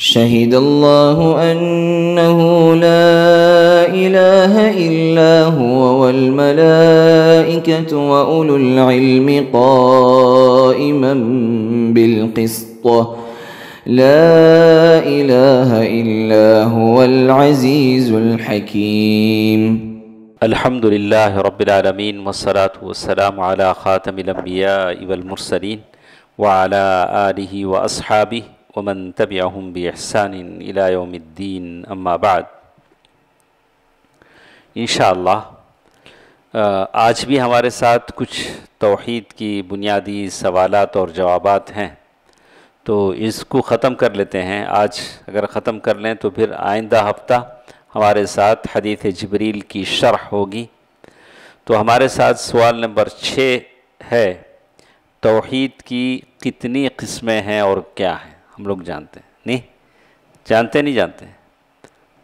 شهد الله أنه لا إله إلا هو والملائكة وأولو العلم قائما بالقسط لا إله إلا هو العزيز الحكيم الحمد لله رب العالمين والصلاة والسلام على خاتم الأنبياء والمرسلين وعلى آله وأصحابه ومن تبعهم بإحسان إلى يوم الدين أما بعد इन आज भी हमारे साथ कुछ तोहद की बुनियादी सवालत और जवाबात हैं तो इसको ख़त्म कर लेते हैं आज अगर ख़त्म कर लें तो फिर आइंदा हफ्ता हमारे साथ हदीथ जबरील की शरह होगी तो हमारे साथ सवाल नंबर छः है तोहद की कितनी किस्में हैं और क्या है हम लोग जानते हैं नहीं जानते नहीं जानते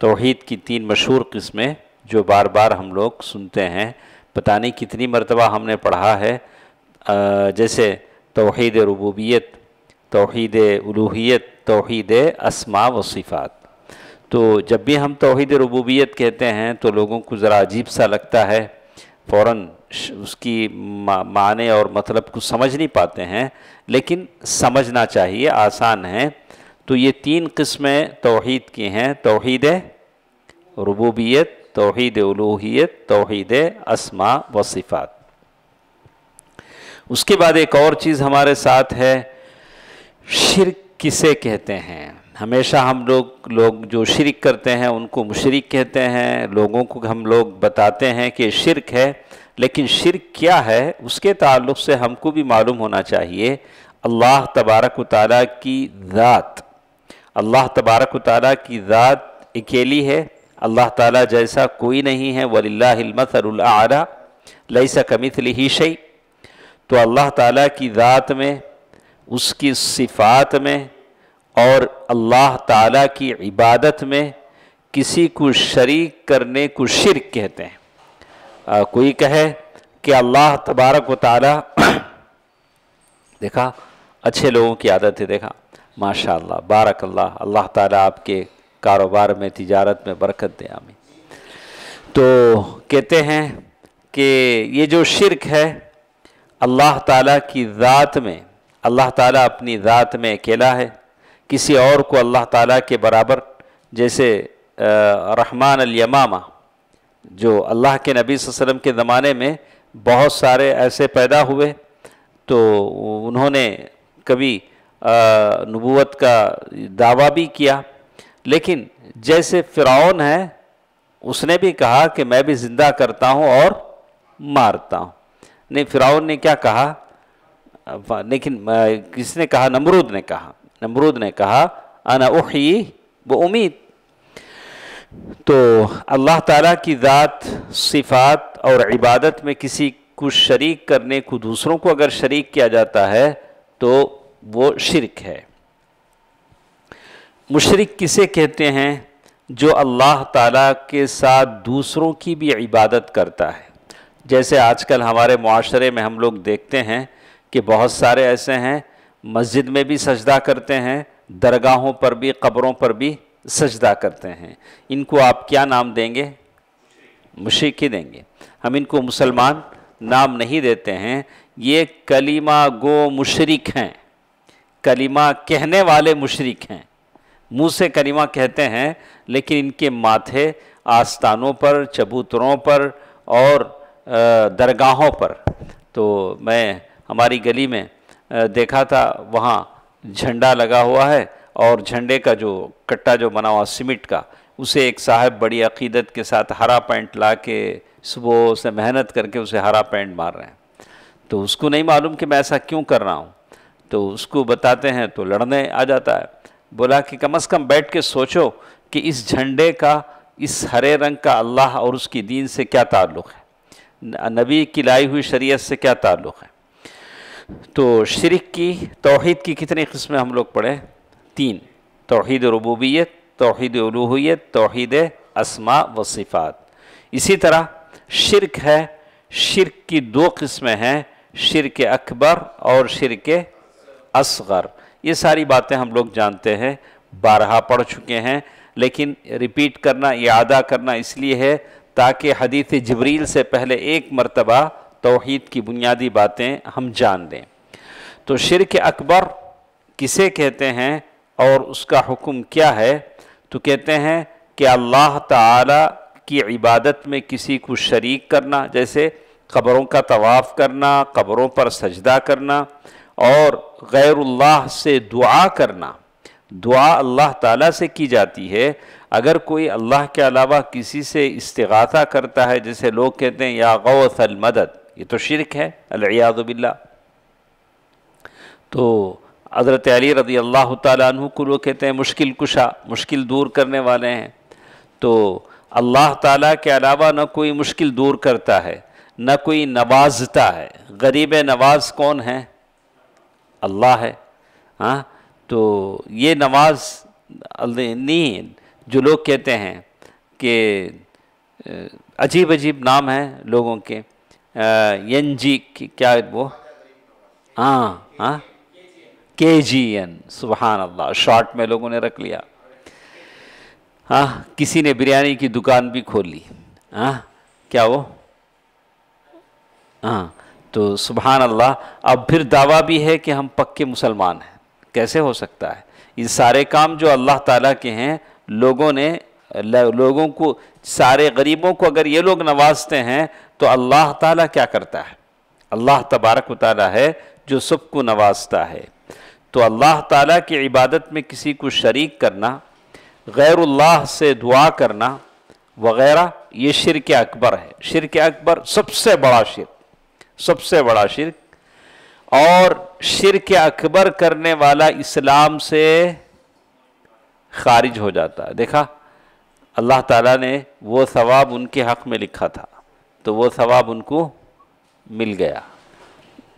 तोहहीद की तीन मशहूर किस्में जो बार बार हम लोग सुनते हैं पता नहीं कितनी मरतबा हमने पढ़ा है जैसे तोहद रबूबियत तोहद उलूहियत तोहद असमा व सिफ़ात तो जब भी हम तोहद रबूबियत कहते हैं तो लोगों को ज़रा अजीब सा लगता है फ़ौर उसकी माने और मतलब को समझ नहीं पाते हैं लेकिन समझना चाहिए आसान है तो ये तीन किस्में तोहद की हैं तोहद रबूबियत तोहद उलूहियत तोहद असमा व सिफ़ात उसके बाद एक और चीज़ हमारे साथ है शिर किसे कहते हैं हमेशा हम लोग लोग जो शिरक करते हैं उनको मुशरक कहते हैं लोगों को हम लोग बताते हैं कि शिरक है लेकिन शिरक क्या है उसके ताल्लुक से हमको भी मालूम होना चाहिए अल्लाह तबारक ताली की ज़ात अल्लाह तबारक ताली की ज़ात अकेली है अल्लाह ताला जैसा कोई नहीं है वलिल्लामसरआरा लईसा कमितली ही शई तो अल्लाह ताला की ज़ात में उसकी सिफ़ात में और अल्लाह ताला की इबादत में किसी को शरीक करने को शिरक कहते हैं आ, कोई कहे कि अल्लाह तबारक वाली देखा अच्छे लोगों की आदत है देखा माशा बारक अल्लाह अल्लाह ताला आपके कारोबार में तिजारत में बरकत दे आमी तो कहते हैं कि ये जो शिरक है अल्लाह ताला की ज़ात में अल्लाह ताला अपनी ज़ात में अकेला है किसी और को अल्लाह ताला के बराबर जैसे रहमान अल यमामा जो अल्लाह के नबी वसम के ज़माने में बहुत सारे ऐसे पैदा हुए तो उन्होंने कभी नबूत का दावा भी किया लेकिन जैसे फ़िरौन है उसने भी कहा कि मैं भी ज़िंदा करता हूँ और मारता हूँ नहीं फ़िरौन ने क्या कहा लेकिन किसने कहा नमरूद ने कहा नमरूद ने कहा अना उही वो उम्मीद तो अल्लाह ताला की ज़ात सिफ़ात और इबादत में किसी को शरीक करने को दूसरों को अगर शरीक किया जाता है तो वो शिरक है मुशरक किसे कहते हैं जो अल्लाह ताला के साथ दूसरों की भी इबादत करता है जैसे आजकल हमारे माशरे में हम लोग देखते हैं कि बहुत सारे ऐसे हैं मस्जिद में भी सजदा करते हैं दरगाहों पर भी कब्रों पर भी सजदा करते हैं इनको आप क्या नाम देंगे मुशिक ही देंगे हम इनको मुसलमान नाम नहीं देते हैं ये कलीमा गो मुशरक हैं कलीमा कहने वाले मुशरक हैं मुंह से कलीमा कहते हैं लेकिन इनके माथे आस्थानों पर चबूतरों पर और दरगाहों पर तो मैं हमारी गली में देखा था वहाँ झंडा लगा हुआ है और झंडे का जो कट्टा जो बना हुआ सीमिट का उसे एक साहब बड़ी अकीदत के साथ हरा पैंट ला के सुबह से मेहनत करके उसे हरा पैंट मार रहे हैं तो उसको नहीं मालूम कि मैं ऐसा क्यों कर रहा हूँ तो उसको बताते हैं तो लड़ने आ जाता है बोला कि कम अज़ कम बैठ के सोचो कि इस झंडे का इस हरे रंग का अल्लाह और उसकी दीन से क्या ताल्लुक़ है नबी की लाई हुई शरीयत से क्या ताल्लुक़ है तो शिरक की तोहद की कितनी किस्में हम लोग पढ़े तीन तोहद रबूबियत तोहद अलूहियत तोहद असमा व सिफ़ात इसी तरह शिरक है शिरक की दो किस्में हैं शिरक अकबर और शिरक असगर ये सारी बातें हम लोग जानते हैं बारहा पढ़ चुके हैं लेकिन रिपीट करना यादा करना इसलिए है ताकि हदीत जबरील से पहले एक मरतबा तोहद की बुनियादी बातें हम जान लें तो शिरक अकबर किसे कहते हैं और उसका हुक्म क्या है तो कहते हैं कि अल्लाह ताला की इबादत में किसी को शरीक करना जैसे कब्रों का तवाफ़ करना कब्रों पर सजदा करना और गैरुल्लाह से दुआ करना दुआ अल्लाह ताला से की जाती है अगर कोई अल्लाह के अलावा किसी से इस्ताता करता है जैसे लोग कहते हैं या गौसल मदद ये तो शिरक है अलयाज़बिल्ला तो हज़रत अली रदी अल्लाह तु को लोग कहते हैं मुश्किल कुशा मुश्किल दूर करने वाले हैं तो अल्लाह ताला के अलावा न कोई मुश्किल दूर करता है न कोई नवाजता है गरीब नवाज कौन है अल्लाह है हाँ तो ये नवाज नहीं जो लोग कहते हैं कि अजीब अजीब नाम हैं लोगों के यंजी क्या वो हाँ हाँ के जी एन सुबहान अल्लाह शॉर्ट में लोगों ने रख लिया हाँ किसी ने बिरयानी की दुकान भी खोल ली हाँ क्या वो हाँ तो सुबहान अल्लाह अब फिर दावा भी है कि हम पक्के मुसलमान हैं कैसे हो सकता है ये सारे काम जो अल्लाह ताला के हैं लोगों ने लोगों को सारे गरीबों को अगर ये लोग नवाजते हैं तो अल्लाह ताला क्या करता है अल्लाह तबारक ताला है जो सबको नवाजता है तो अल्लाह ताला की इबादत में किसी को शरीक करना गैरुल्लाह से दुआ करना वगैरह ये शिरक अकबर है शिरक अकबर सबसे बड़ा शिरक सबसे बड़ा शिरक और शिरक अकबर करने वाला इस्लाम से खारिज हो जाता है देखा अल्लाह ताला ने वो सवाब उनके हक़ में लिखा था तो वो सवाब उनको मिल गया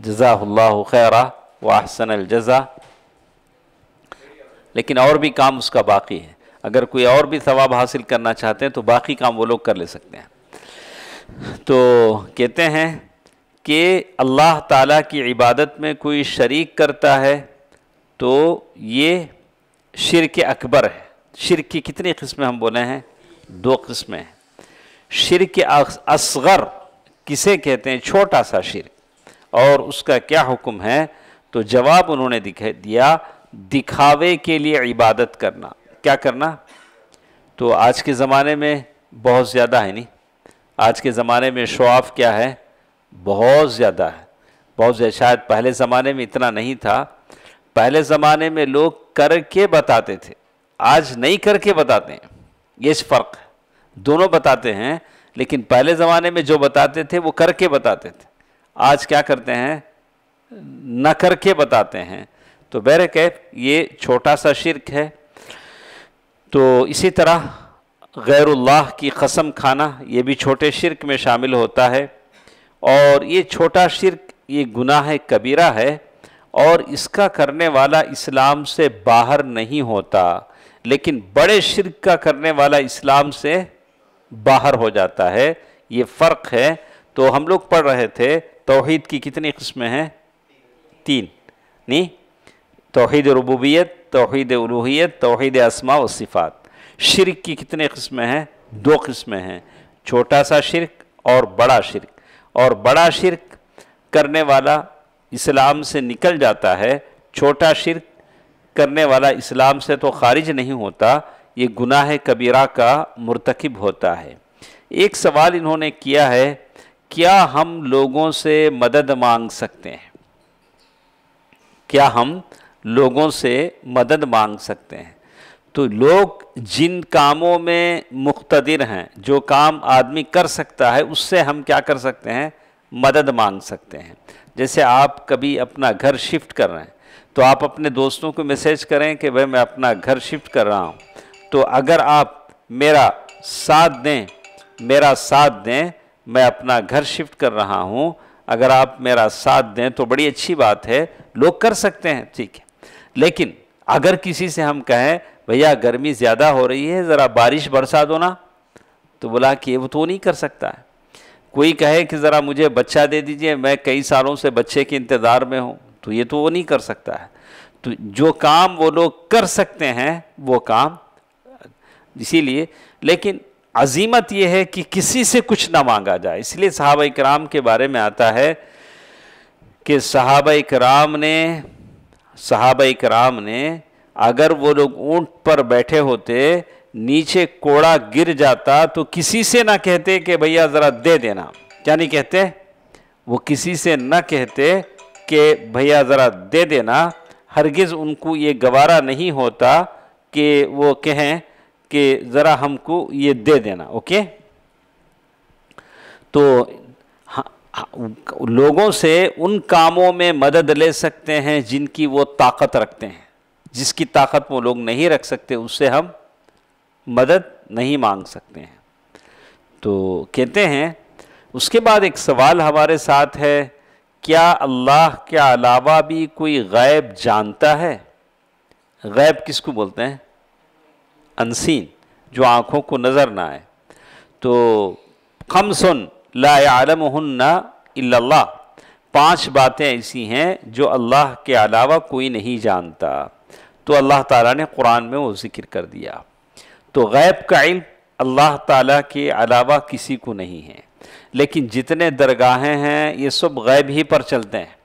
जजाल्ला खैरा वाहसन अलजज़ा लेकिन और भी काम उसका बाकी है अगर कोई और भी सवाब हासिल करना चाहते हैं तो बाकी काम वो लोग कर ले सकते हैं तो कहते हैं कि अल्लाह ताला की इबादत में कोई शरीक करता है तो ये शिरक अकबर है शिर की कितनी किस्में हम बोले हैं दो किस्में हैं शिर के असगर किसे कहते हैं छोटा सा शिर और उसका क्या हुक्म है तो जवाब उन्होंने दिखा दिया दिखावे के लिए इबादत करना क्या करना तो आज के ज़माने में बहुत ज़्यादा है नहीं आज के ज़माने में शोआफ़ क्या है बहुत ज़्यादा है बहुत ज़्यादा शायद पहले ज़माने में इतना नहीं था पहले ज़माने में लोग करके बताते थे आज नहीं करके बताते हैं ये फ़र्क है दोनों बताते हैं लेकिन पहले ज़माने में जो बताते थे वो करके बताते थे आज क्या करते हैं न करके बताते हैं तो बहर कैफ ये छोटा सा शिरक है तो इसी तरह गैरुल्लाह की कसम खाना ये भी छोटे शिरक में शामिल होता है और ये छोटा शिरक ये गुनाह कबीरा है और इसका करने वाला इस्लाम से बाहर नहीं होता लेकिन बड़े शिरक का करने वाला इस्लाम से बाहर हो जाता है ये फ़र्क है तो हम लोग पढ़ रहे थे तोहद की कितनी किस्में हैं तीन नहीं तोहद रबूबियत तोहद रूहियत तोहद असमा व सिफ़ात शिरक की कितने कस्में हैं दो कस्में हैं छोटा सा शिरक और बड़ा शिरक और बड़ा शिरक करने वाला इस्लाम से निकल जाता है छोटा शिरक करने वाला इस्लाम से तो खारिज नहीं होता ये गुनाह कबीरा का मरतकब होता है एक सवाल इन्होंने किया है क्या हम लोगों से मदद मांग सकते हैं क्या हम लोगों से मदद मांग सकते हैं तो लोग जिन कामों में मुख्तर हैं जो काम आदमी कर सकता है उससे हम क्या कर सकते हैं मदद मांग सकते हैं जैसे आप कभी अपना घर शिफ्ट कर रहे हैं तो आप अपने दोस्तों को मैसेज करें कि भाई मैं अपना घर शिफ्ट कर रहा हूँ तो अगर आप मेरा साथ दें मेरा साथ दें मैं अपना घर शिफ्ट कर रहा हूँ अगर आप मेरा साथ दें तो बड़ी अच्छी बात है लोग कर सकते हैं ठीक है लेकिन अगर किसी से हम कहें भैया गर्मी ज़्यादा हो रही है ज़रा बारिश बरसा दो ना तो बोला कि वो तो नहीं कर सकता है कोई कहे कि ज़रा मुझे बच्चा दे दीजिए मैं कई सालों से बच्चे के इंतज़ार में हूँ तो ये तो वो नहीं कर सकता है तो जो काम वो लोग कर सकते हैं वो काम इसीलिए लेकिन अजीमत यह है कि किसी से कुछ ना मांगा जाए इसलिए साहब कराम के बारे में आता है कि साहब कराम ने साहब कराम ने अगर वो लोग ऊँट पर बैठे होते नीचे कोड़ा गिर जाता तो किसी से ना कहते कि भैया ज़रा दे देना क्या नहीं कहते वो किसी से ना कहते कि भैया ज़रा दे देना हरगिज़ उनको ये गवारा नहीं होता कि वो कहें कि ज़रा हमको ये दे देना ओके तो लोगों से उन कामों में मदद ले सकते हैं जिनकी वो ताकत रखते हैं जिसकी ताकत वो लोग नहीं रख सकते उससे हम मदद नहीं मांग सकते हैं तो कहते हैं उसके बाद एक सवाल हमारे साथ है क्या अल्लाह के अलावा भी कोई गैब जानता है गैब किसको बोलते हैं अनसीन जो आँखों को नज़र ना आए तो खम सुन लायालमहन्ना इल्लल्लाह पांच बातें ऐसी हैं जो अल्लाह के अलावा कोई नहीं जानता तो अल्लाह ताला ने कुरान में वो ज़िक्र कर दिया तो गैब का इल्म अल्लाह ताला के अलावा किसी को नहीं है लेकिन जितने दरगाहें हैं ये सब गैब ही पर चलते हैं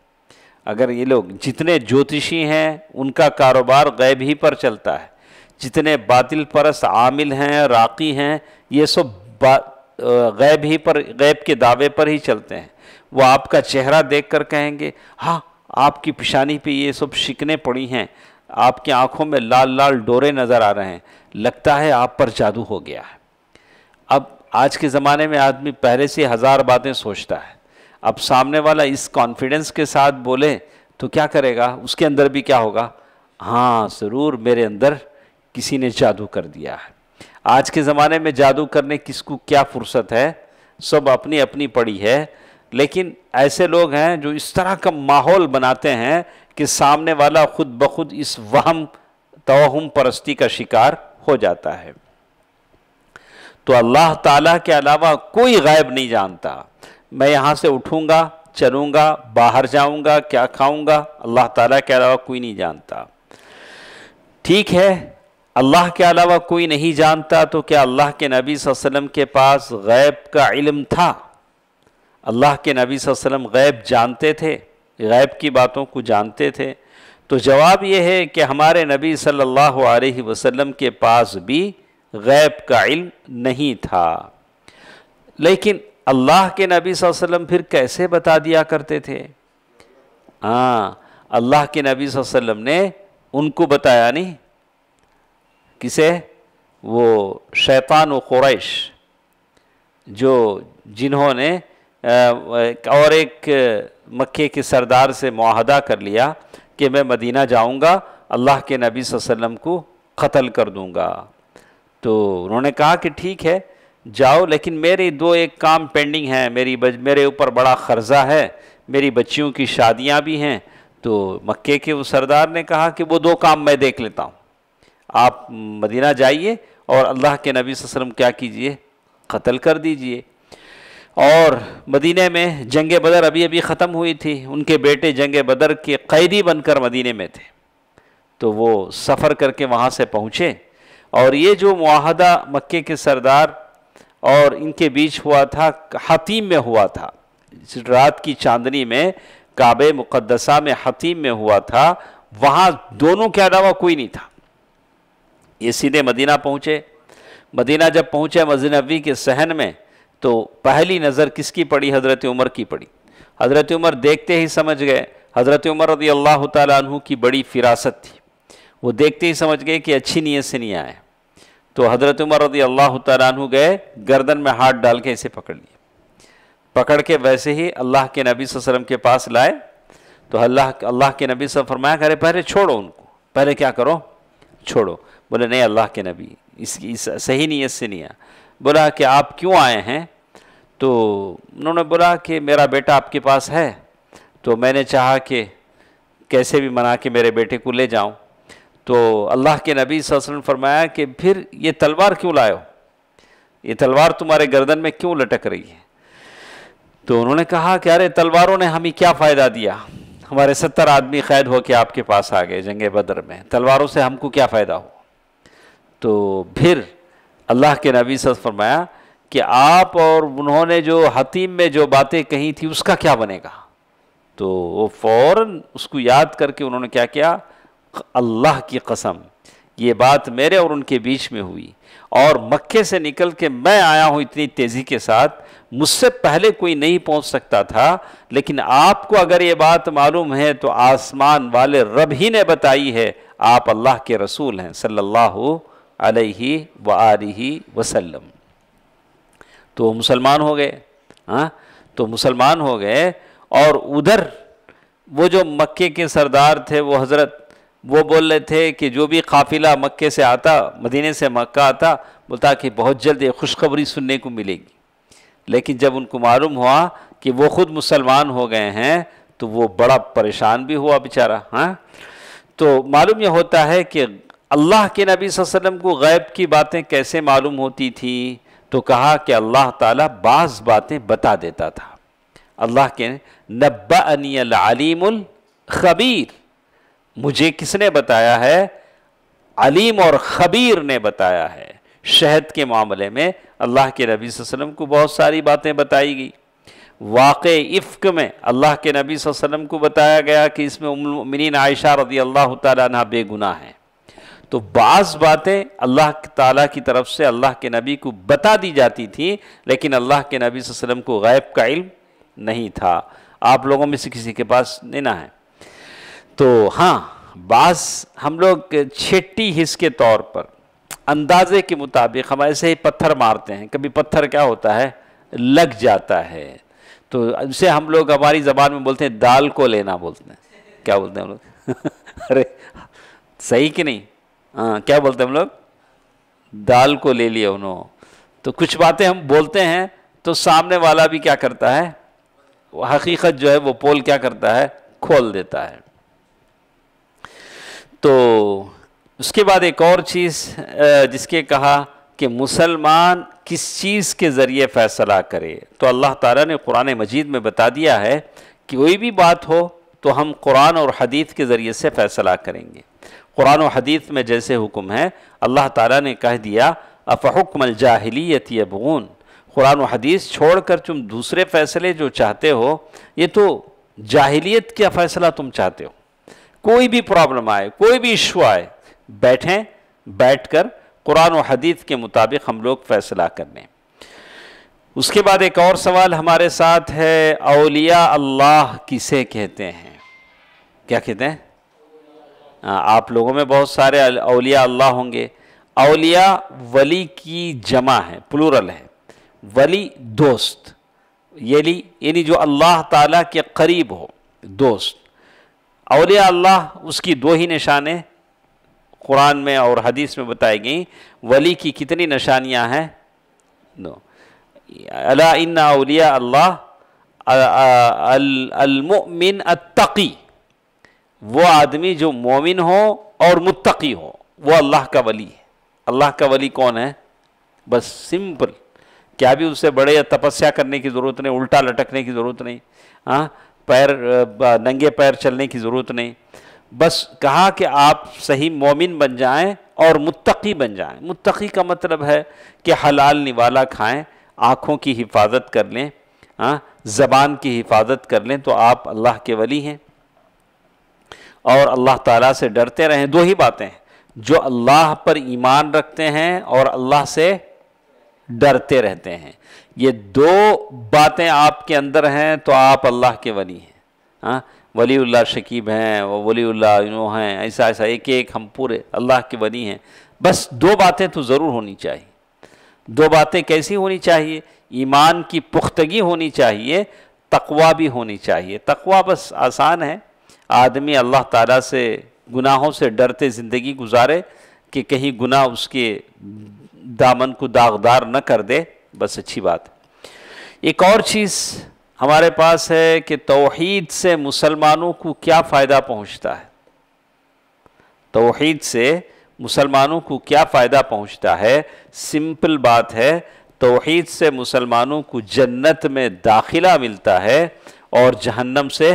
अगर ये लोग जितने ज्योतिषी हैं उनका कारोबार गैब ही पर चलता है जितने बातिल परस आमिल हैं राकी हैं ये सब गैब ही पर गैब के दावे पर ही चलते हैं वो आपका चेहरा देख कर कहेंगे हाँ आपकी पिशानी पे ये सब शिकने पड़ी हैं आपकी आंखों में लाल लाल डोरे नज़र आ रहे हैं लगता है आप पर जादू हो गया है अब आज के ज़माने में आदमी पहले से हज़ार बातें सोचता है अब सामने वाला इस कॉन्फिडेंस के साथ बोले तो क्या करेगा उसके अंदर भी क्या होगा हाँ ज़रूर मेरे अंदर किसी ने जादू कर दिया है आज के ज़माने में जादू करने किसको क्या फुर्सत है सब अपनी अपनी पड़ी है लेकिन ऐसे लोग हैं जो इस तरह का माहौल बनाते हैं कि सामने वाला खुद ब खुद इस वहम तोहम परस्ती का शिकार हो जाता है तो अल्लाह ताला के अलावा कोई गायब नहीं जानता मैं यहाँ से उठूँगा चलूँगा बाहर जाऊँगा क्या खाऊँगा अल्लाह ताला के अलावा कोई नहीं जानता ठीक है अल्लाह के अलावा कोई नहीं जानता तो क्या अल्लाह के नबी वसम के पास गैब का इलम था अल्लाह के नबी वसम गैब जानते थे गैब की बातों को जानते थे तो जवाब यह है कि हमारे नबी सल्लल्लाहु अलैहि वसल्लम के पास भी गैब का इल्म नहीं था लेकिन अल्लाह के नबी वसल्लम फिर कैसे बता दिया करते थे हाँ अल्लाह के नबी वसल्लम ने उनको बताया नहीं किसे वो शैतान क्रैश जो जिन्होंने और एक मक्के के सरदार से माहदा कर लिया कि मैं मदीना जाऊंगा अल्लाह के नबी वसल्लम को कत्ल कर दूंगा तो उन्होंने कहा कि ठीक है जाओ लेकिन मेरे दो एक काम पेंडिंग हैं मेरी बज, मेरे ऊपर बड़ा कर्ज़ा है मेरी बच्चियों की शादियां भी हैं तो मक्के के उस सरदार ने कहा कि वो दो काम मैं देख लेता हूँ आप मदीना जाइए और अल्लाह के नबी वसम क्या कीजिए कत्ल कर दीजिए और मदीने में जंग बदर अभी अभी ख़त्म हुई थी उनके बेटे जंग बदर के कैदी बनकर मदीने में थे तो वो सफ़र करके वहाँ से पहुँचे और ये जो माहदा मक्के के सरदार और इनके बीच हुआ था हतीम में हुआ था रात की चांदनी में काबे मुक़दसा में हतीम में हुआ था वहाँ दोनों के अलावा कोई नहीं था ये सीधे मदीना पहुँचे मदीना जब पहुँचे मस्जिद नबी के सहन में तो पहली नज़र किसकी पड़ी हज़रत उमर की पड़ी हज़रत उमर देखते ही समझ गए हज़रत उमर रदी अल्लाह तु की बड़ी फिरासत थी वो देखते ही समझ गए कि अच्छी नीयत से नहीं आए तो हज़रत उमर रदी अल्लाह तु गए गर्दन में हाथ डाल के इसे पकड़ लिए पकड़ के वैसे ही अल्लाह के नबी वसम के पास लाए तो अल्लाह अल्लाह के नबी से फरमाया करे पहले छोड़ो उनको पहले क्या करो छोड़ो बोले नहीं अल्लाह के नबी इसकी इस, सही नीयत से नहीं आया बोला कि आप क्यों आए हैं तो उन्होंने बोला कि मेरा बेटा आपके पास है तो मैंने चाहा कि कैसे भी मना के मेरे बेटे को ले जाऊं तो अल्लाह के नबी वसल्लम फरमाया कि फिर ये तलवार क्यों हो ये तलवार तुम्हारे गर्दन में क्यों लटक रही है तो उन्होंने कहा कि अरे तलवारों ने हमें क्या फ़ायदा दिया हमारे सत्तर आदमी कैद होकर आपके पास आ गए जंग बदर में तलवारों से हमको क्या फ़ायदा हो तो फिर अल्लाह के नबी सर फरमाया कि आप और उन्होंने जो हतीम में जो बातें कही थी उसका क्या बनेगा तो वो फ़ौर उसको याद करके उन्होंने क्या किया अल्लाह की कसम ये बात मेरे और उनके बीच में हुई और मक्के से निकल के मैं आया हूँ इतनी तेज़ी के साथ मुझसे पहले कोई नहीं पहुँच सकता था लेकिन आपको अगर ये बात मालूम है तो आसमान वाले रब ही ने बताई है आप अल्लाह के रसूल हैं सल्लल्लाहु अलैहि व आलि वसल्लम तो वो मुसलमान हो गए हाँ तो मुसलमान हो गए और उधर वो जो मक्के के सरदार थे वो हज़रत वो बोल रहे थे कि जो भी काफ़िला मक्के से आता मदीने से मक्का आता बोलता कि बहुत जल्द एक खुशखबरी सुनने को मिलेगी लेकिन जब उनको मालूम हुआ कि वो ख़ुद मुसलमान हो गए हैं तो वो बड़ा परेशान भी हुआ बेचारा हाँ तो मालूम यह होता है कि अल्लाह के नबी वसल्लम को गैब की बातें कैसे मालूम होती थी तो कहा कि अल्लाह ताला बाज़ बातें बता देता था अल्लाह के नब्बानीमल ख़बीर मुझे किसने बताया है अलीम और ख़बीर ने बताया है शहद के मामले में अल्लाह के नबी वसल्लम को बहुत सारी बातें बताई गई वाक़ इफ़्क में अल्लाह के नबी वसल्लम को बताया गया कि इसमें उमिन आयशा रदी अल्लाह तेगुना बेगुनाह है तो बाज़ बातें अल्लाह ताला की तरफ से अल्लाह के नबी को बता दी जाती थी लेकिन अल्लाह के नबी वसम को गैब का इल्म नहीं था आप लोगों में से किसी के पास लेना है तो हाँ बास हम लोग छेटी हिस के तौर पर अंदाजे के मुताबिक हम ऐसे ही पत्थर मारते हैं कभी पत्थर क्या होता है लग जाता है तो इसे हम लोग हमारी ज़बान में बोलते हैं दाल को लेना बोलते हैं क्या बोलते हैं हम लोग अरे सही कि नहीं हाँ, क्या बोलते हैं हम लोग दाल को ले लिया उन्होंने तो कुछ बातें हम बोलते हैं तो सामने वाला भी क्या करता है हकीकत जो है वो पोल क्या करता है खोल देता है तो उसके बाद एक और चीज़ जिसके कहा कि मुसलमान किस चीज़ के ज़रिए फ़ैसला करे तो अल्लाह ताला ने कुरान मजीद में बता दिया है कि कोई भी बात हो तो हम कुरान और हदीत के ज़रिए से फ़ैसला करेंगे कुरान हदीस में जैसे हुक्म है अल्लाह ताला ने कह दिया अफ़ुकमल जाहिलियत यबून कुरान हदीस छोड़ कर तुम दूसरे फ़ैसले जो चाहते हो ये तो जाहिलियत का फ़ैसला तुम चाहते हो कोई भी प्रॉब्लम आए कोई भी इशू आए बैठें बैठ कर कुरान हदीस के मुताबिक हम लोग फ़ैसला कर लें उसके बाद एक और सवाल हमारे साथ है अलिया अल्लाह किसे कहते हैं क्या कहते हैं आप लोगों में बहुत सारे अलिया अल्लाह होंगे अलिया वली की जमा है प्लूरल है वली दोस्त यली यानी जो अल्लाह ताला के करीब हो दोस्त अलिया अल्लाह उसकी दो ही निशानें कुरान में और हदीस में बताई गई वली की कितनी निशानियां हैं नो अला इन्ना अलिया अल्लाह अलमिन अतकी वो आदमी जो मोमिन हो और मुत्तकी हो वो अल्लाह का वली है अल्लाह का वली कौन है बस सिंपल क्या भी उससे बड़े या तपस्या करने की ज़रूरत नहीं उल्टा लटकने की ज़रूरत नहीं हाँ पैर नंगे पैर चलने की ज़रूरत नहीं बस कहा कि आप सही मोमिन बन जाएं और मुत्तकी बन जाएं मुत्तकी का मतलब है कि हलाल निवाला खाएं आँखों की हिफाजत कर लें हाँ ज़बान की हिफाजत कर लें तो आप अल्लाह के वली हैं और अल्लाह ताला से डरते रहें दो ही बातें जो अल्लाह पर ईमान रखते हैं और अल्लाह से डरते रहते हैं ये दो बातें आपके अंदर हैं तो आप अल्लाह के वली हैं हाँ वलील्ला शकीब हैं वो वलील्ला हैं ऐसा ऐसा एक एक हम पूरे अल्लाह के वली हैं बस दो बातें तो ज़रूर होनी चाहिए दो बातें कैसी होनी चाहिए ईमान की पुख्तगी होनी चाहिए तकवा भी होनी चाहिए तकवा बस आसान है आदमी अल्लाह ताला से गुनाहों से डरते ज़िंदगी गुजारे कि कहीं गुनाह उसके दामन को दागदार न कर दे बस अच्छी बात एक और चीज़ हमारे पास है कि तोहद से मुसलमानों को क्या फ़ायदा पहुंचता है तोहद से मुसलमानों को क्या फ़ायदा पहुंचता है सिंपल बात है तोहद से मुसलमानों को जन्नत में दाखिला मिलता है और जहन्नम से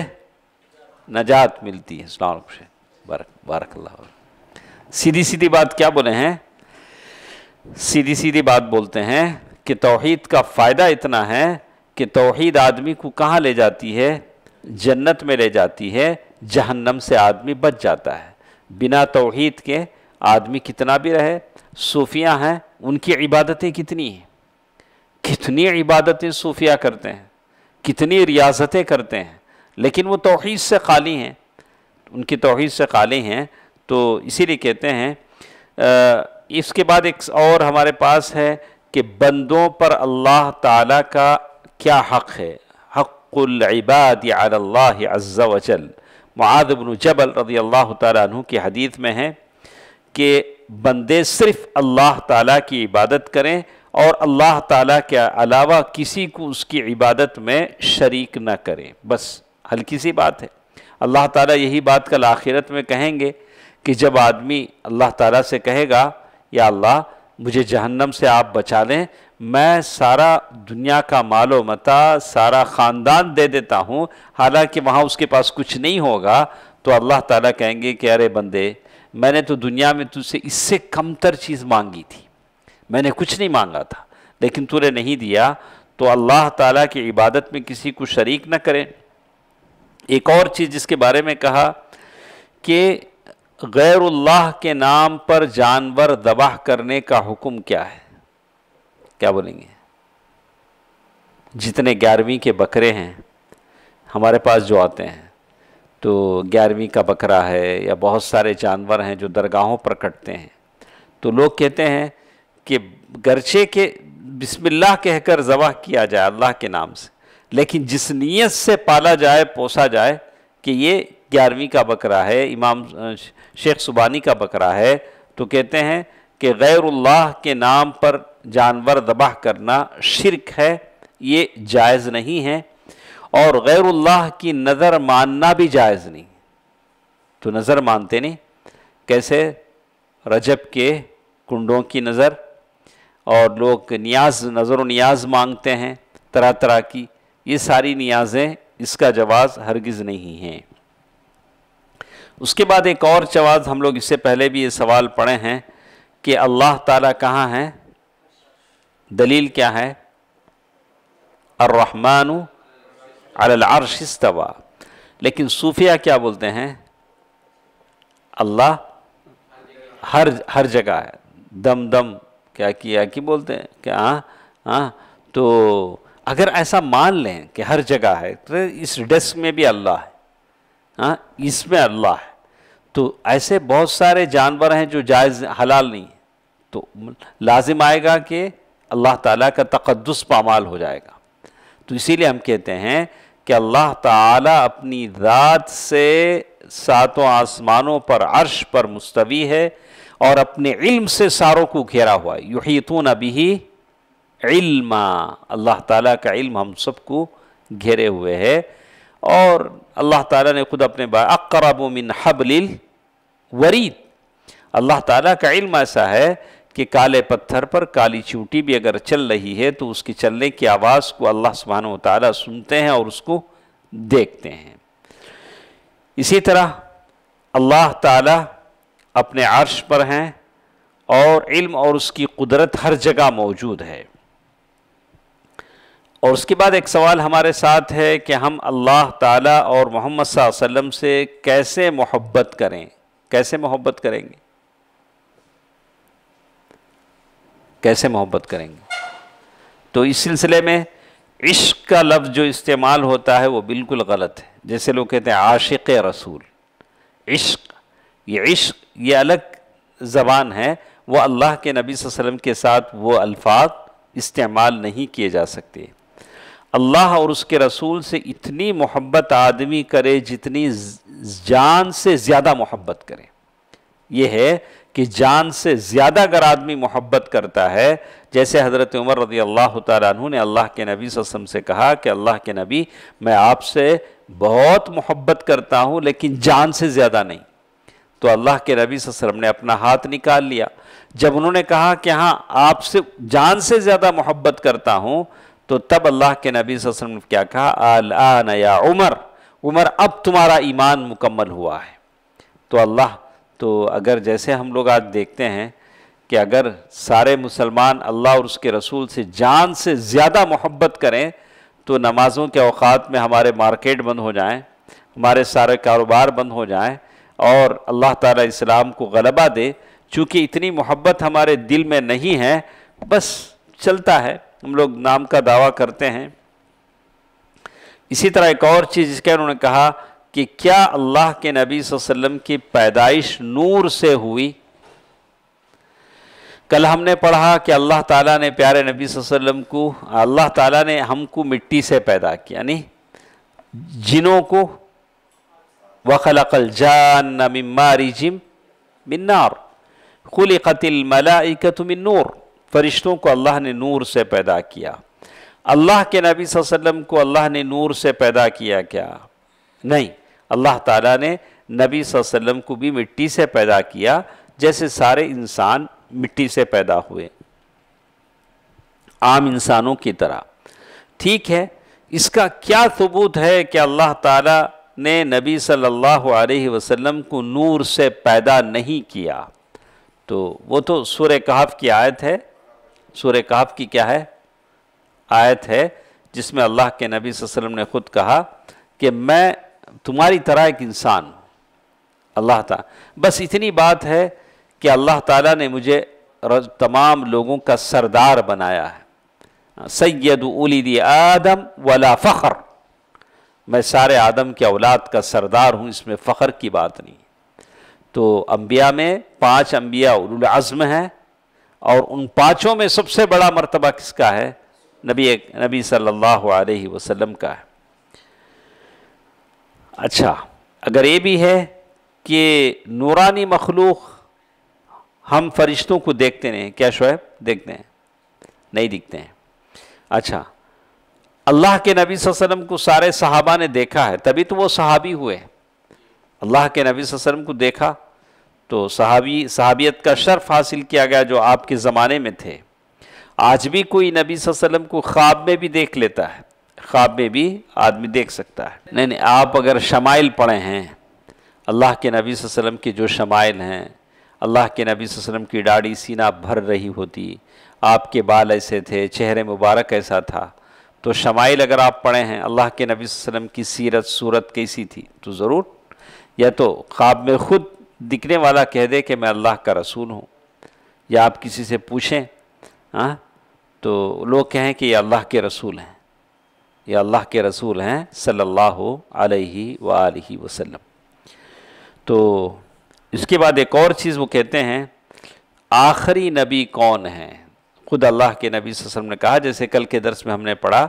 नजात मिलती है इस्लाम से बारक बारक अल्लाह सीधी सीधी बात क्या बोले हैं सीधी सीधी बात बोलते हैं कि तोहद का फ़ायदा इतना है कि तोहहीद आदमी को कहाँ ले जाती है जन्नत में ले जाती है जहन्नम से आदमी बच जाता है बिना तोहहीद के आदमी कितना भी रहे सूफिया हैं उनकी इबादतें कितनी हैं कितनी इबादतें सूफिया करते हैं कितनी रियासतें करते हैं लेकिन वो तोहहीद से खाली हैं उनकी तोहहीद से खाली हैं तो इसीलिए कहते हैं आ, इसके बाद एक और हमारे पास है कि बंदों पर अल्लाह ताला का क्या हक़ है हक़ुलबाद अल्लाह वचल मुआदबन जबल रदी अल्लाह तु की हदीत में है कि बंदे सिर्फ़ अल्लाह ताला की इबादत करें और अल्लाह ताला के अलावा किसी को उसकी इबादत में शरीक ना करें बस हल्की सी बात है अल्लाह ताला यही बात कल आखिरत में कहेंगे कि जब आदमी अल्लाह ताला से कहेगा या अल्लाह मुझे जहन्नम से आप बचा लें मैं सारा दुनिया का मालो मता सारा ख़ानदान दे देता हूँ हालांकि वहाँ उसके पास कुछ नहीं होगा तो अल्लाह ताला कहेंगे कि अरे बंदे मैंने तो दुनिया में तुझसे इससे कमतर चीज़ मांगी थी मैंने कुछ नहीं मांगा था लेकिन तूने नहीं दिया तो अल्लाह ताला की इबादत में किसी को शरीक न करें एक और चीज़ जिसके बारे में कहा कि गैरुल्लाह के नाम पर जानवर दबाह करने का हुक्म क्या है क्या बोलेंगे जितने ग्यारहवीं के बकरे हैं हमारे पास जो आते हैं तो ग्यारहवीं का बकरा है या बहुत सारे जानवर हैं जो दरगाहों पर कटते हैं तो लोग कहते हैं कि गरचे के बिस्मिल्लाह कहकर ज़बह किया जाए अल्लाह के नाम से लेकिन जिस नीयत से पाला जाए पोसा जाए कि ये ग्यारहवीं का बकरा है इमाम शेख सुबानी का बकरा है तो कहते हैं कि गैरुल्लाह के नाम पर जानवर दबाह करना शिरक है ये जायज़ नहीं है और गैरुल्लाह की नज़र मानना भी जायज़ नहीं तो नज़र मानते नहीं कैसे रजब के कुंडों की नज़र और लोग न्याज नज़र व न्याज मांगते हैं तरह तरह की ये सारी नियाज़ें इसका जवाज़ हरगिज़ नहीं है उसके बाद एक और जवाज़ हम लोग इससे पहले भी ये सवाल पढ़े हैं कि अल्लाह ताला कहाँ है दलील क्या है अर्रहमान अलअर्शवा लेकिन सूफिया क्या बोलते हैं अल्लाह हर हर जगह है दम दम क्या किया कि बोलते हैं क्या हाँ हाँ तो अगर ऐसा मान लें कि हर जगह है तो इस डेस्क में भी अल्लाह है हाँ इसमें अल्लाह है तो ऐसे बहुत सारे जानवर हैं जो जायज़ हलाल नहीं तो लाजिम आएगा कि अल्लाह ताला का तकदस पामाल हो जाएगा तो इसीलिए हम कहते हैं कि अल्लाह ताला अपनी ज़ात से सातों आसमानों पर अर्श पर मुस्तवी है और अपने इल्म से सारों को घेरा हुआ है युहीतून अभी इल्मा अल्लाह ताला का इल्म हम सबको घेरे हुए है और अल्लाह ताला ने खुद अपने अकरब मिन हबलिल वरीद अल्लाह ताला का इल्म ऐसा है कि काले पत्थर पर काली चूटी भी अगर चल रही है तो उसकी चलने की आवाज़ को अल्लाह सुबहान ताली सुनते हैं और उसको देखते हैं इसी तरह अल्लाह ताला अपने अर्श पर हैं और इल्म और उसकी कुदरत हर जगह मौजूद है और उसके बाद एक सवाल हमारे साथ है कि हम अल्लाह ताला और मोहम्मद वसल्लम से कैसे मोहब्बत करें कैसे मोहब्बत करेंगे कैसे मोहब्बत करेंगे तो इस सिलसिले में इश्क का लफ्ज़ जो इस्तेमाल होता है वो बिल्कुल गलत है जैसे लोग कहते हैं आशिक रसूल इश्क ये इश्क ये अलग ज़बान है वो अल्लाह के नबी वसल्लम के साथ वो अल्फाज इस्तेमाल नहीं किए जा सकते अल्लाह और उसके रसूल से इतनी मोहब्बत आदमी करे जितनी जान से ज़्यादा मोहब्बत करे यह है कि जान से ज़्यादा अगर आदमी मोहब्बत करता है जैसे हज़रत उमर रजी अल्लाह तु ने अल्लाह के नबी वसम से कहा कि अल्लाह के नबी मैं आपसे बहुत मोहब्बत करता हूँ लेकिन जान से ज़्यादा नहीं तो अल्लाह के नबी वसम ने अपना हाथ निकाल लिया जब उन्होंने कहा कि हाँ आपसे जान से ज़्यादा मोहब्बत करता हूँ तो तब अल्लाह के नबी वसल्लम ने क्या कहा आल या उमर उमर अब तुम्हारा ईमान मुकम्मल हुआ है तो अल्लाह तो अगर जैसे हम लोग आज देखते हैं कि अगर सारे मुसलमान अल्लाह और उसके रसूल से जान से ज़्यादा मोहब्बत करें तो नमाज़ों के अवात में हमारे मार्केट बंद हो जाएं हमारे सारे कारोबार बंद हो जाएं और अल्लाह ताला इस्लाम को गलबा दे चूँकि इतनी मोहब्बत हमारे दिल में नहीं है बस चलता है हम लोग नाम का दावा करते हैं इसी तरह एक और चीज़ इसके उन्होंने कहा कि क्या अल्लाह के नबी वसल्लम की पैदाइश नूर से हुई कल हमने पढ़ा कि अल्लाह ताला ने प्यारे नबी वसल्लम को अल्लाह ताला ने हमको मिट्टी से पैदा किया नहीं जिनों को वखलकल जान मारी जिम मिन्नार खुल कतिल इकतुमिन नूर फरिश्तों को अल्लाह ने नूर से पैदा किया अल्लाह के नबी वसल्लम को अल्लाह ने नूर से पैदा किया क्या नहीं अल्लाह ताला ने नबी वसल्लम को भी मिट्टी से पैदा किया जैसे सारे इंसान मिट्टी से पैदा हुए आम इंसानों की तरह ठीक है इसका क्या सबूत है कि अल्लाह ताला ने नबी सल्लल्लाहु अलैहि वसल्लम को नूर से पैदा नहीं किया तो वो तो सुर कहाफ की आयत है सूर्य काफ की क्या है आयत है जिसमें अल्लाह के नबी वसल्लम ने खुद कहा कि मैं तुम्हारी तरह एक इंसान हूँ अल्लाह ता बस इतनी बात है कि अल्लाह ताला ने मुझे तमाम लोगों का सरदार बनाया है सैयद उलीदी आदम वला फ़ख्र मैं सारे आदम के औलाद का सरदार हूँ इसमें फ़ख्र की बात नहीं तो अम्बिया में पांच अम्बिया उलज़म हैं और उन पाँचों में सबसे बड़ा मर्तबा किसका है नबी नबी सल्लल्लाहु अलैहि वसल्लम का है अच्छा अगर ये भी है कि नूरानी मखलूक हम फरिश्तों को देखते नहीं क्या शुएब देखते हैं नहीं दिखते हैं अच्छा अल्लाह के नबी वसल्लम को सारे सहाबा ने देखा है तभी तो वो सहाबी हुए अल्लाह के नबी वसल्लम को देखा तो सहाबी सहाबियत का शर्फ हासिल किया गया जो आपके ज़माने में थे आज भी कोई नबी वसल्लम को ख्वाब में भी देख लेता है ख्वाब में भी आदमी देख सकता है नहीं नहीं आप अगर शमाइल पढ़े हैं अल्लाह के नबी वसल्लम के जो शमाइल हैं अल्लाह के नबी वसल्लम की दाढ़ी सीना भर रही होती आपके बाल ऐसे थे चेहरे मुबारक ऐसा था तो शमाइल अगर आप पढ़े हैं अल्लाह के नबी वसल्लम की सीरत सूरत कैसी थी तो ज़रूर या तो ख्वाब में ख़ुद दिखने वाला कह दे कि मैं अल्लाह का रसूल हूँ या आप किसी से पूछें हाँ तो लोग कहें कि ये अल्लाह के रसूल हैं ये अल्लाह के रसूल हैं सल्लल्लाहु अलैहि वालि वसल्लम तो इसके बाद एक और चीज़ वो कहते हैं आखिरी नबी कौन है ख़ुद अल्लाह के नबी वसल्लम ने कहा जैसे कल के दर्स में हमने पढ़ा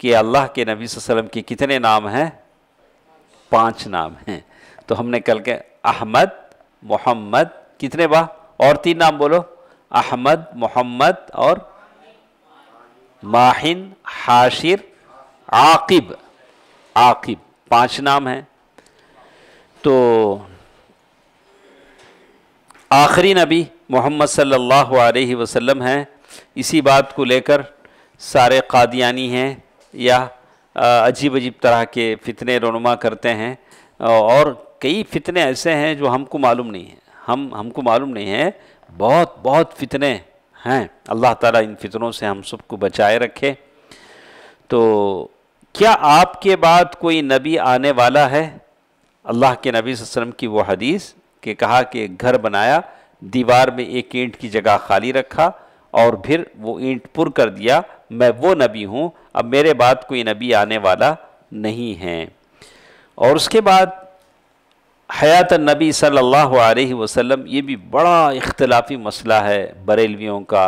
कि अल्लाह के नबी वसल्लम के कितने नाम हैं पांच नाम हैं तो हमने कल के अहमद मोहम्मद कितने वाह और तीन नाम बोलो अहमद मोहम्मद और माहिन हाशिर आकिब आकिब पांच नाम हैं तो आखिरी नबी मोहम्मद सल्लल्लाहु अलैहि वसल्लम हैं इसी बात को लेकर सारे कादियानी हैं या अजीब अजीब तरह के फितने रोनुमा करते हैं और कई फितने ऐसे हैं जो हमको मालूम नहीं है हम हमको मालूम नहीं है बहुत बहुत फितने हैं अल्लाह ताला इन फितनों से हम सबको बचाए रखे तो क्या आपके बाद कोई नबी आने वाला है अल्लाह के नबी वसम की वो हदीस के कहा कि घर बनाया दीवार में एक ईंट की जगह खाली रखा और फिर वो ईंट पुर कर दिया मैं वो नबी हूँ अब मेरे बाद कोई नबी आने वाला नहीं है और उसके बाद हयात नबी सल्लल्लाहु अलैहि वसल्लम ये भी बड़ा इख्तलाफी मसला है बरेलवियों का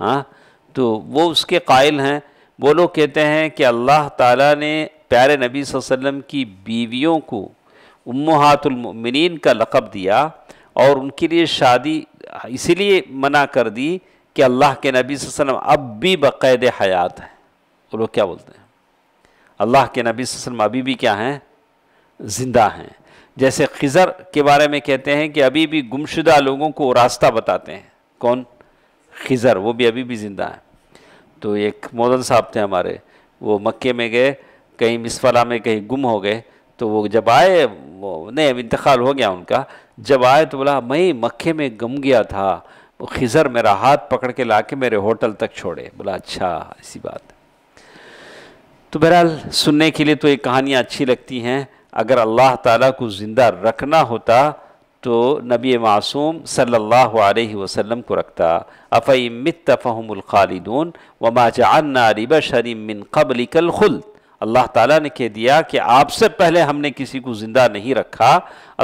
हाँ तो वो उसके कायल हैं वो लोग कहते हैं कि अल्लाह ताला ने प्यारे नबी वसल्लम की बीवियों को उम्मातुलमिन का लक़ब दिया और उनके लिए शादी इसीलिए मना कर दी कि अल्लाह के नबी वसल्लम अब भी बक़ैद हयात हैं वो लोग क्या बोलते हैं अल्लाह के नबी वसल्लम अभी भी क्या हैं ज़िंदा हैं जैसे खिज़र के बारे में कहते हैं कि अभी भी गुमशुदा लोगों को रास्ता बताते हैं कौन खिज़र वो भी अभी भी ज़िंदा है तो एक मोदन साहब थे हमारे वो मक्के में गए कहीं मिसफला में कहीं गुम हो गए तो वो जब आए वो नहीं अब इंतकाल हो गया उनका जब आए तो बोला मैं मक्के में गुम गया था वो खिज़र मेरा हाथ पकड़ के ला के मेरे होटल तक छोड़े बोला अच्छा ऐसी बात तो बहरहाल सुनने के लिए तो ये कहानियाँ अच्छी लगती हैं अगर अल्लाह ताला को ज़िंदा रखना होता तो नबी मासूम सल्लल्लाहु अलैहि वसल्लम को रखता अफ़ई मित व वमा जानना शरीम मिन कल खुल अल्लाह ताला ने कह दिया कि आपसे पहले हमने किसी को ज़िंदा नहीं रखा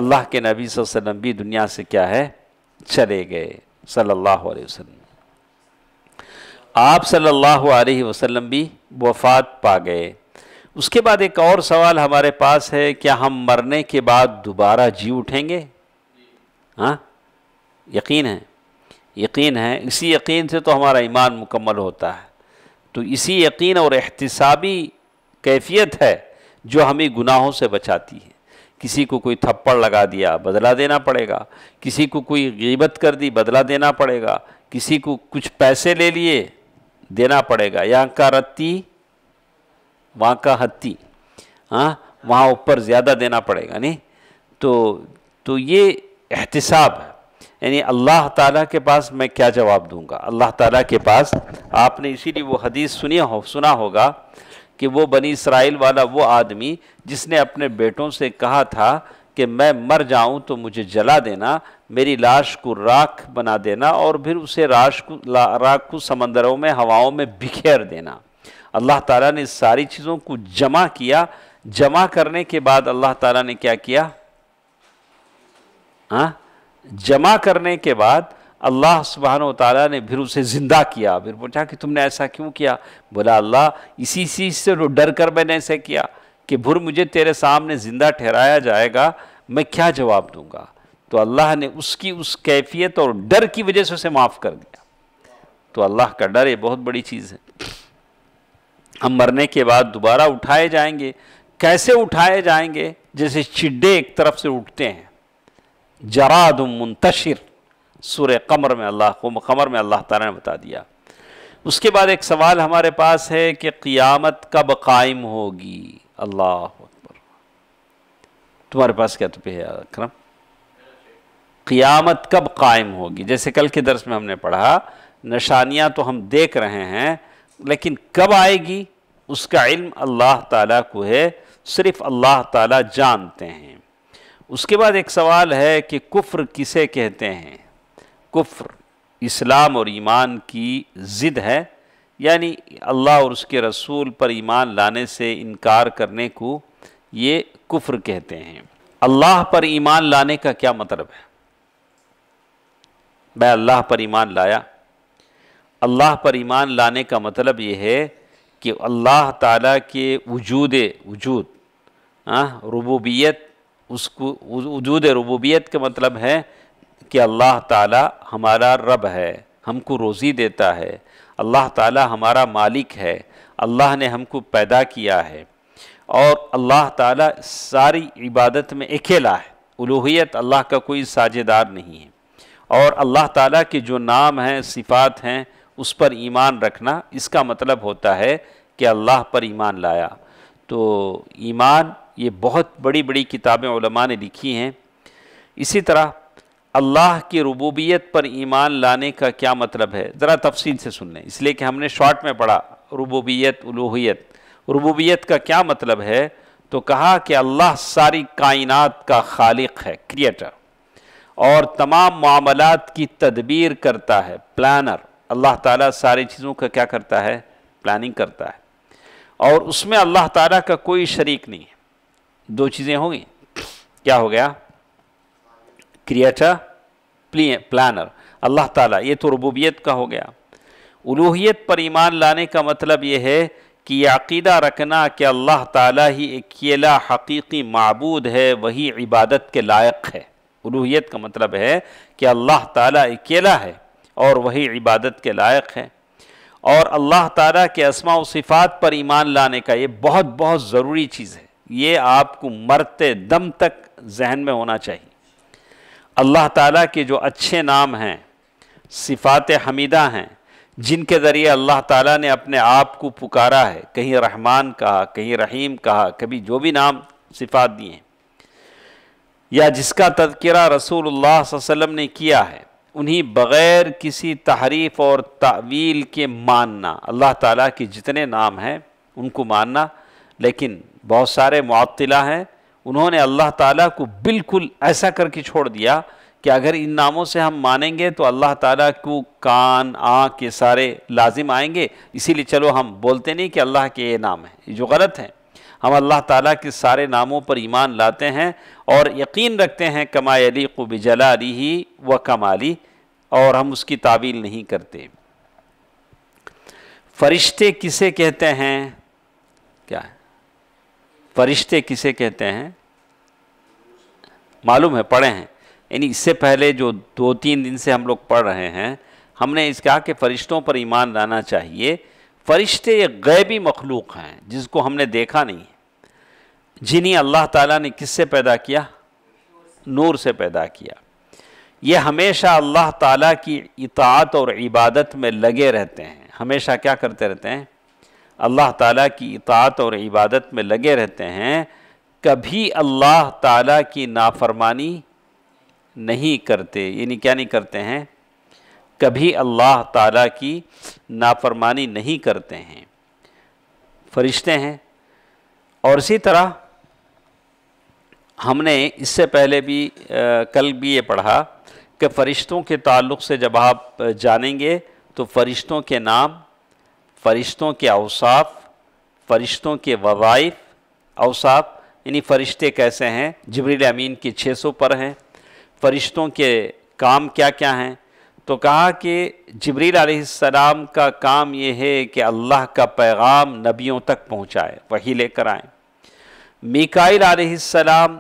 अल्लाह के नबी वसल्लम भी दुनिया से क्या है चले गए सल्लल्लाहु अलैहि वसल्लम आप सल्लल्लाहु अलैहि वसल्लम भी वफ़ात पा गए उसके बाद एक और सवाल हमारे पास है क्या हम मरने के बाद दोबारा जी उठेंगे हाँ यकीन है यकीन है इसी यकीन से तो हमारा ईमान मुकम्मल होता है तो इसी यकीन और एहतसाबी कैफियत है जो हमें गुनाहों से बचाती है किसी को कोई थप्पड़ लगा दिया बदला देना पड़ेगा किसी को कोई गीबत कर दी बदला देना पड़ेगा किसी को कुछ पैसे ले लिए देना पड़ेगा यहाँ का रत्ती वहाँ का हत्ती हाँ वहाँ ऊपर ज़्यादा देना पड़ेगा नहीं तो तो ये एहतसाब है यानी अल्लाह ताला के पास मैं क्या जवाब दूंगा अल्लाह ताला के पास आपने इसीलिए वो हदीस सुनी हो सुना होगा कि वो बनी इसराइल वाला वो आदमी जिसने अपने बेटों से कहा था कि मैं मर जाऊं तो मुझे जला देना मेरी लाश को राख बना देना और फिर उसे राश को राख को समंदरों में हवाओं में बिखेर देना अल्लाह ताला ने सारी चीज़ों को जमा किया जमा करने के बाद अल्लाह ताला ने क्या किया आ? हाँ? जमा करने के बाद अल्लाह सुबहान तारा ने फिर उसे ज़िंदा किया फिर पूछा कि तुमने ऐसा क्यों किया बोला अल्लाह इसी चीज़ से तो डर कर मैंने ऐसे किया कि भुर मुझे तेरे सामने ज़िंदा ठहराया जाएगा मैं क्या जवाब दूंगा तो अल्लाह ने उसकी उस कैफियत और डर की वजह से उसे माफ़ कर दिया तो अल्लाह का डर ये बहुत बड़ी चीज़ है हम मरने के बाद दोबारा उठाए जाएंगे कैसे उठाए जाएंगे जैसे चिड्डे एक तरफ से उठते हैं जराद मुंतशिर सूर्य कमर में अल्लाह को कमर में अल्लाह ताला ने बता दिया उसके बाद एक सवाल हमारे पास है कि क़ियामत कब कायम होगी अल्लाह अकबर तुम्हारे पास क्या तो है अक्रम क़ियामत कब कायम होगी जैसे कल के दर्स में हमने पढ़ा निशानियाँ तो हम देख रहे हैं लेकिन कब आएगी उसका इल्म अल्लाह ताला को है सिर्फ अल्लाह ताला जानते हैं उसके बाद एक सवाल है कि कुफ्र किसे कहते हैं कुफ्र इस्लाम और ईमान की ज़िद है यानी अल्लाह और उसके रसूल पर ईमान लाने से इनकार करने को ये कुफ्र कहते हैं अल्लाह पर ईमान लाने का क्या मतलब है मैं अल्लाह पर ईमान लाया अल्लाह पर ईमान लाने का मतलब ये है कि अल्लाह ताला के वजूद वजूद हाँ, रबूबियत उसको वजूद रबूबियत का मतलब है कि अल्लाह ताला हमारा रब है हमको रोज़ी देता है अल्लाह ताला हमारा मालिक है अल्लाह ने हमको पैदा किया है और अल्लाह ताला सारी इबादत में अकेला है उलूहियत अल्लाह का कोई साझेदार नहीं है और अल्लाह ताला के जो नाम हैं सिफ़ात हैं उस पर ईमान रखना इसका मतलब होता है कि अल्लाह पर ईमान लाया तो ईमान ये बहुत बड़ी बड़ी किताबें ने लिखी हैं इसी तरह अल्लाह की रबूबियत पर ईमान लाने का क्या मतलब है ज़रा तफसील से सुन लें इसलिए कि हमने शॉर्ट में पढ़ा रबूबियत उलूहियत रबूबियत का क्या मतलब है तो कहा कि अल्लाह सारी कायनात का खालिक है क्रिएटर और तमाम मामलात की तदबीर करता है प्लानर अल्लाह ताला सारी चीज़ों का क्या करता है प्लानिंग करता है और उसमें अल्लाह ताला का कोई शरीक नहीं है दो चीज़ें होंगी क्या हो गया क्रिएटर प्लानर अल्लाह ताला ये तो रबूबियत का हो गया उलूहियत पर ईमान लाने का मतलब ये है कि यह अकीदा रखना कि अल्लाह ताला ही अकेला हकीकी मबूद है वही इबादत के लायक है उलूहियत का मतलब है कि अल्लाह ताला अकेला है और वही इबादत के लायक है और अल्लाह ताला के असमा सिफ़ात पर ईमान लाने का ये बहुत बहुत ज़रूरी चीज़ है ये आपको मरते दम तक जहन में होना चाहिए अल्लाह ताला के जो अच्छे नाम हैं सिफ़ात हमीदा हैं जिनके ज़रिए अल्लाह ताला ने अपने आप को पुकारा है कहीं रहमान कहा कहीं रहीम कहा कभी जो भी नाम सिफ़ात दिए या जिसका तदकरा रसूल वसलम ने किया है उन्हीं बग़ैर किसी तहरीफ और तावील के मानना अल्लाह ताला के जितने नाम हैं उनको मानना लेकिन बहुत सारे मुआतला हैं उन्होंने अल्लाह ताला को बिल्कुल ऐसा करके छोड़ दिया कि अगर इन नामों से हम मानेंगे तो अल्लाह ताला को कान आँख ये सारे लाजिम आएंगे इसीलिए चलो हम बोलते नहीं कि अल्लाह के ये नाम हैं ये जो गलत हैं हम अल्लाह ताला के सारे नामों पर ईमान लाते हैं और यकीन रखते हैं कमा अली को बिजला ही व कमाली और हम उसकी तावील नहीं करते फरिश्ते किसे कहते हैं क्या है फरिश्ते किसे कहते हैं मालूम है पढ़े हैं यानी इससे पहले जो दो तीन दिन से हम लोग पढ़ रहे हैं हमने इस कहा कि फ़रिश्तों पर ईमान लाना चाहिए फ़रिश्ते ये गैबी मखलूक हैं जिसको हमने देखा नहीं जिन्हें अल्लाह ताला ने किससे पैदा किया नूर से पैदा किया ये हमेशा अल्लाह ताला की इतात और इबादत में लगे रहते हैं हमेशा क्या करते रहते हैं अल्लाह ताला की इतात और इबादत में लगे रहते हैं कभी अल्लाह ताला की नाफरमानी नहीं करते यानी क्या नहीं करते हैं कभी अल्लाह ताला की नाफरमानी नहीं करते हैं फरिश्ते हैं और इसी तरह हमने इससे पहले भी आ, कल भी ये पढ़ा कि फ़रिश्तों के ताल्लुक़ से जब आप जानेंगे तो फ़रिश्तों के नाम फ़रिश्तों के अवसाफ़ फ़रिश्तों के वज़ाइफ अवसाफ़ यानी फ़रिश्ते कैसे हैं जबरील अमीन के 600 पर हैं फ़रिश्तों के काम क्या क्या हैं तो कहा कि जबरील आसमाम का काम ये है कि अल्लाह का पैगाम नबियों तक पहुँचाए वही लेकर आए मिकाइल आसमाम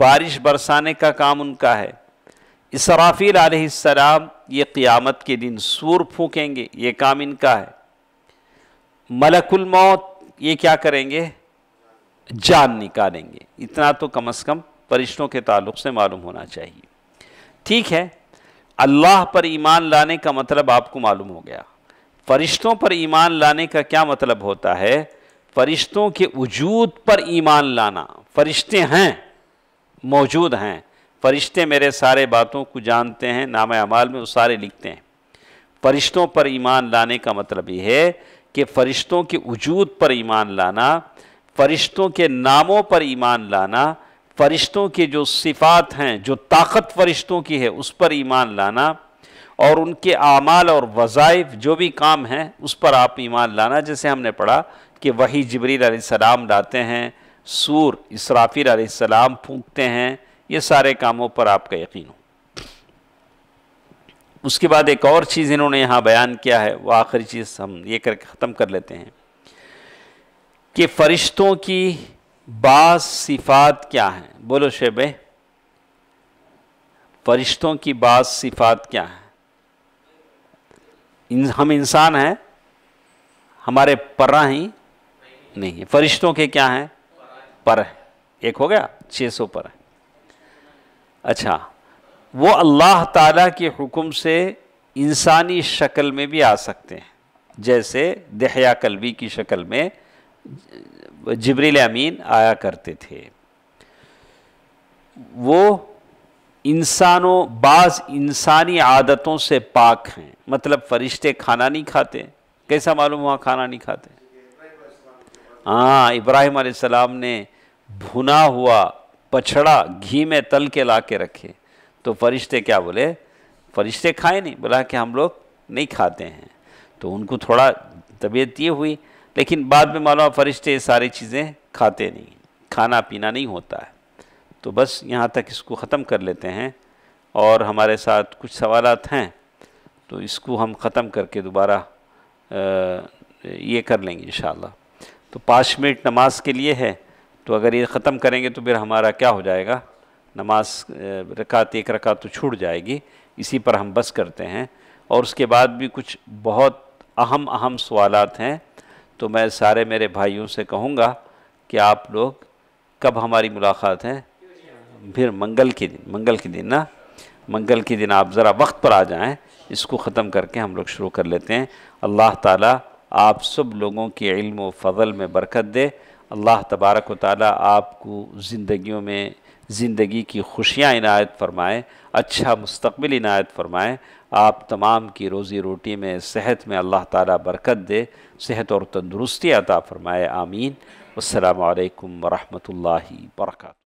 बारिश बरसाने का काम उनका है इसराफील आसराम ये क़ियामत के दिन सूर फूकेंगे ये काम इनका है मलकुल मौत ये क्या करेंगे जान निकालेंगे इतना तो कम अज़ कम फरिश्तों के ताल्लुक से मालूम होना चाहिए ठीक है अल्लाह पर ईमान लाने का मतलब आपको मालूम हो गया फरिश्तों पर ईमान लाने का क्या मतलब होता है फरिश्तों के वजूद पर ईमान लाना फरिश्ते हैं मौजूद हैं फरिश्ते मेरे सारे बातों को जानते हैं नाम अमाल में वो सारे लिखते हैं फरिश्तों पर ईमान लाने का मतलब ये है कि फरिश्तों के वजूद पर ईमान लाना फरिश्तों के नामों पर ईमान लाना फरिश्तों के जो सिफ़ात हैं जो ताकत फरिश्तों की है उस पर ईमान लाना और उनके आमाल और वज़ाइफ जो भी काम हैं उस पर आप ईमान लाना जैसे हमने पढ़ा कि वही जबरी सलाम लाते हैं सूर इसराफिर आसमाम फूकते हैं ये सारे कामों पर आपका यकीन हो उसके बाद एक और चीज़ इन्होंने यहाँ बयान किया है वह आखिरी चीज़ हम ये करके ख़त्म कर लेते हैं कि फ़रिश्तों की बास सिफ़ात क्या हैं बोलो शेब फ़रिश्तों की बास सिफ़ात क्या है इन, हम इंसान हैं हमारे पर्रा ही नहीं है फ़रिश्तों के क्या हैं पर है एक हो गया 600 पर है अच्छा वो अल्लाह ताला के हुक्म से इंसानी शक्ल में भी आ सकते हैं जैसे दहया कलबी की शक्ल में जबरील अमीन आया करते थे वो इंसानों बाज़ इंसानी आदतों से पाक हैं मतलब फरिश्ते खाना नहीं खाते कैसा मालूम हुआ खाना नहीं खाते हाँ इब्राहिम आसमाम ने भुना हुआ पछड़ा घी में तल के ला के रखे तो फरिश्ते क्या बोले फरिश्ते खाए नहीं बोला कि हम लोग नहीं खाते हैं तो उनको थोड़ा तबीयत ये हुई लेकिन बाद में मालूम फरिश्ते सारी चीज़ें खाते नहीं खाना पीना नहीं होता है तो बस यहाँ तक इसको ख़त्म कर लेते हैं और हमारे साथ कुछ सवाल हैं तो इसको हम ख़त्म करके दोबारा ये कर लेंगे इन तो पाँच मिनट नमाज के लिए है तो अगर ये ख़त्म करेंगे तो फिर हमारा क्या हो जाएगा नमाज रकात एक रकात तो छूट जाएगी इसी पर हम बस करते हैं और उसके बाद भी कुछ बहुत अहम अहम सवाल हैं तो मैं सारे मेरे भाइयों से कहूँगा कि आप लोग कब हमारी मुलाकात है फिर मंगल के दिन मंगल के दिन ना मंगल के दिन आप ज़रा वक्त पर आ जाएं इसको ख़त्म करके हम लोग शुरू कर लेते हैं अल्लाह ताला आप सब लोगों के इल्म व फजल में बरकत दे अल्लाह तबारक ताली आपको ज़िंदगियों में ज़िंदगी की खुशियाँ इनायत फरमाएँ अच्छा मुस्तबिल इनायत फरमाएँ आप तमाम की रोज़ी रोटी में सेहत में अल्लाह ताला बरकत दे सेहत और तंदुरुस्ती अता फ़रमाए आमीन अल्लाम वरहमल वर्का